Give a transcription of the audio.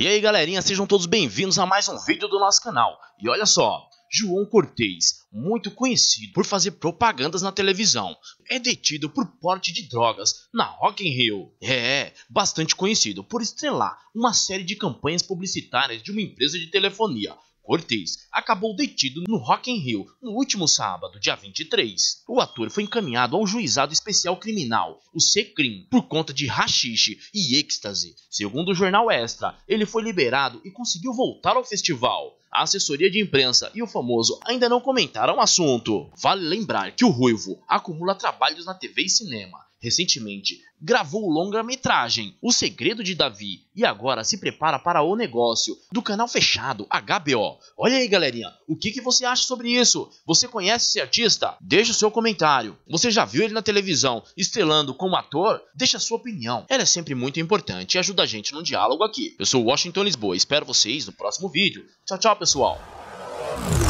E aí galerinha, sejam todos bem-vindos a mais um vídeo do nosso canal. E olha só, João Cortez, muito conhecido por fazer propagandas na televisão, é detido por porte de drogas na Rock in Rio. É, bastante conhecido por estrelar uma série de campanhas publicitárias de uma empresa de telefonia Cortez acabou detido no Rock in Rio no último sábado, dia 23. O ator foi encaminhado ao Juizado Especial Criminal, o SECRIM, por conta de rachixe e êxtase. Segundo o jornal Extra, ele foi liberado e conseguiu voltar ao festival. A assessoria de imprensa e o famoso ainda não comentaram o assunto. Vale lembrar que o Ruivo acumula trabalhos na TV e cinema recentemente gravou longa-metragem O Segredo de Davi e agora se prepara para o negócio do canal fechado HBO. Olha aí, galerinha, o que, que você acha sobre isso? Você conhece esse artista? Deixa o seu comentário. Você já viu ele na televisão estrelando como ator? Deixa a sua opinião. Ela é sempre muito importante e ajuda a gente num diálogo aqui. Eu sou Washington Lisboa, espero vocês no próximo vídeo. Tchau, tchau, pessoal.